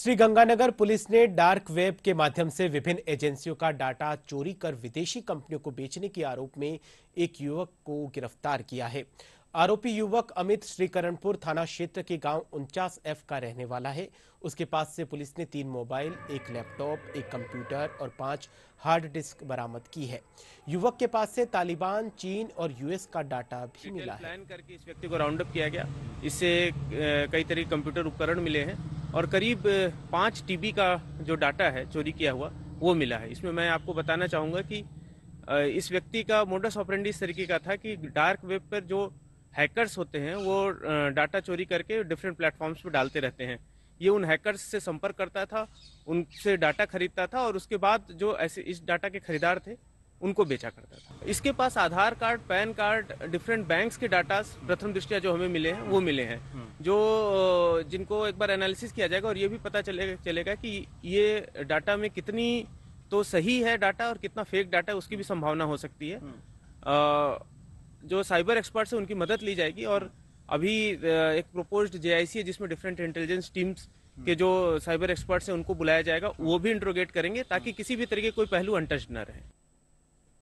Sriganganagar police ने dark web के माध्यम से विभिन्न एजेंसियों का डाटा चोरी कर विदेशी कंपनियों को बेचने के आरोप में एक युवक को गिरफ्तार किया है आरोपी युवक अमित श्रीकरणपुर थाना क्षेत्र के गांव उनचास एफ का रहने वाला है उसके पास से पुलिस ने तीन मोबाइल एक लैपटॉप एक कंप्यूटर और पांच हार्ड डिस्क बरामद की है युवक के पास से तालिबान चीन और यूएस का डाटा भी मिला है प्लान करके इस व्यक्ति को राउंड अप किया गया इससे कई तरह के कंप्यूटर उपकरण मिले हैं और करीब पाँच टीबी का जो डाटा है चोरी किया हुआ वो मिला है इसमें मैं आपको बताना चाहूँगा कि इस व्यक्ति का मोडस ऑपरेंडी इस तरीके का था कि डार्क वेब पर जो हैकर्स होते हैं वो डाटा चोरी करके डिफरेंट प्लेटफॉर्म्स पर डालते रहते हैं ये उन हैकर्स से संपर्क करता था उनसे डाटा खरीदता था और उसके बाद जो ऐसे इस डाटा के खरीदार थे उनको बेचा करता था इसके पास Aadhaar card PAN card different banks के डाटा प्रथम दृष्टिया जो हमें मिले हैं वो मिले हैं हम्म। जो जिनको एक बार एनालिसिस किया जाएगा और ये भी पता चलेगा चलेगा कि ये डाटा में कितनी तो सही है डाटा और कितना फेक डाटा है उसकी भी संभावना हो सकती है हम्म। जो साइबर एक्सपर्ट है उनकी मदद ली जाएगी और अभी एक प्रपोज्ड जे है जिसमें डिफरेंट इंटेलिजेंस टीम्स के जो साइबर एक्सपर्ट्स हैं उनको बुलाया जाएगा वो भी इंट्रोगेट करेंगे ताकि हम्म। किसी भी तरीके कोई पहलू अनटच ना रहे